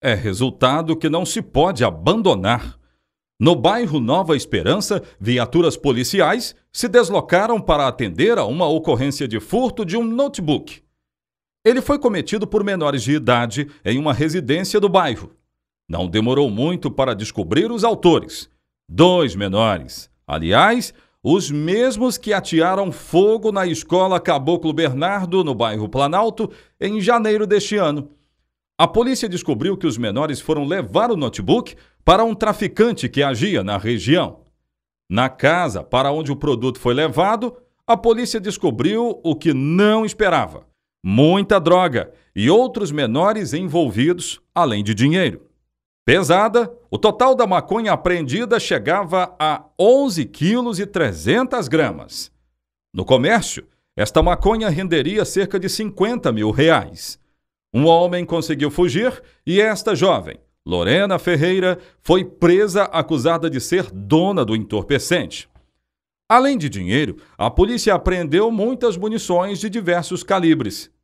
é resultado que não se pode abandonar. No bairro Nova Esperança, viaturas policiais se deslocaram para atender a uma ocorrência de furto de um notebook. Ele foi cometido por menores de idade em uma residência do bairro. Não demorou muito para descobrir os autores. Dois menores. Aliás, os mesmos que atearam fogo na escola Caboclo Bernardo, no bairro Planalto, em janeiro deste ano. A polícia descobriu que os menores foram levar o notebook para um traficante que agia na região. Na casa para onde o produto foi levado, a polícia descobriu o que não esperava: muita droga e outros menores envolvidos, além de dinheiro. Pesada, o total da maconha apreendida chegava a 11 quilos e 300 gramas. No comércio, esta maconha renderia cerca de 50 mil reais. Um homem conseguiu fugir e esta jovem, Lorena Ferreira, foi presa acusada de ser dona do entorpecente. Além de dinheiro, a polícia apreendeu muitas munições de diversos calibres.